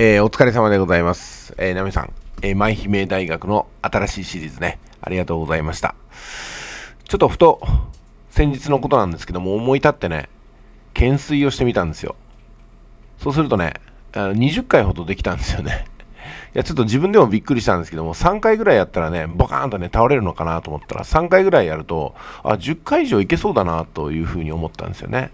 えー、お疲れ様でございます。えー、ナミさん、えー、舞姫大学の新しいシリーズね、ありがとうございました。ちょっとふと、先日のことなんですけども、思い立ってね、懸垂をしてみたんですよ。そうするとね、あの20回ほどできたんですよね。いや、ちょっと自分でもびっくりしたんですけども、3回ぐらいやったらね、ボカーンとね、倒れるのかなと思ったら、3回ぐらいやると、あ、10回以上いけそうだな、というふうに思ったんですよね。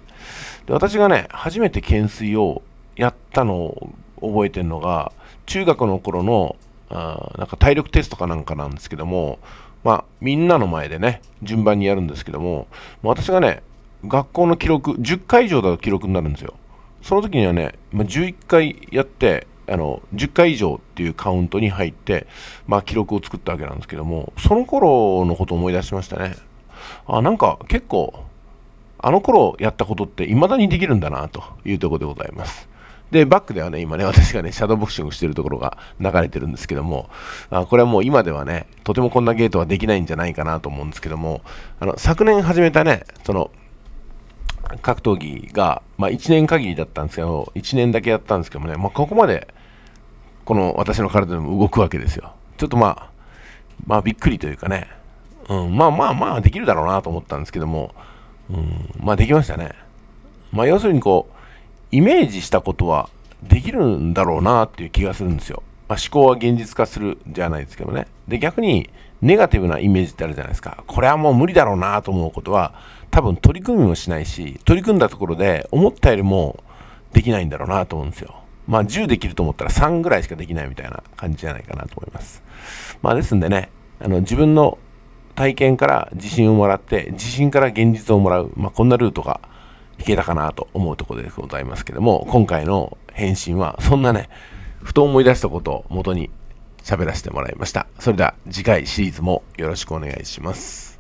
で、私がね、初めて懸垂をやったの覚えてるのが、中学の頃の、あなんか体力テストかなんかなんですけども、まあ、みんなの前でね、順番にやるんですけども、も私がね、学校の記録、10回以上だと記録になるんですよ。その時にはね、まあ、11回やって、あの、10回以上っていうカウントに入って、まあ、記録を作ったわけなんですけども、その頃のことを思い出しましたね。あ、なんか結構、あの頃やったことって未だにできるんだなというところでございます。で、バックではね、今ね、私がね、シャドーボクシングしてるところが流れてるんですけども、あこれはもう今ではね、とてもこんなゲートはできないんじゃないかなと思うんですけども、あの、昨年始めたね、その、格闘技が、まあ、1年限りだったんですけど、1年だけやったんですけどもね、まあ、ここまで、この私の体でも動くわけですよ。ちょっとまあ、まあびっくりというかね、うん、まあまあまあできるだろうなと思ったんですけども、うん、まあできましたね。まあ要するにこイメージしたことはできるんだろうなっていう気がするんですよ。まあ、思考は現実化するじゃないですけどね。で、逆にネガティブなイメージってあるじゃないですか。これはもう無理だろうなと思うことは、多分取り組みもしないし、取り組んだところで思ったよりもできないんだろうなと思うんですよ。まあ10できると思ったら3ぐらいしかできないみたいな感じじゃないかなと思います。まあですんでね、あの自分の体験から自信をもらって、自信から現実をもらう、まあこんなルートがいけたかなと思うところでございますけども、今回の返信は、そんなね、ふと思い出したことを元に喋らせてもらいました。それでは次回シリーズもよろしくお願いします。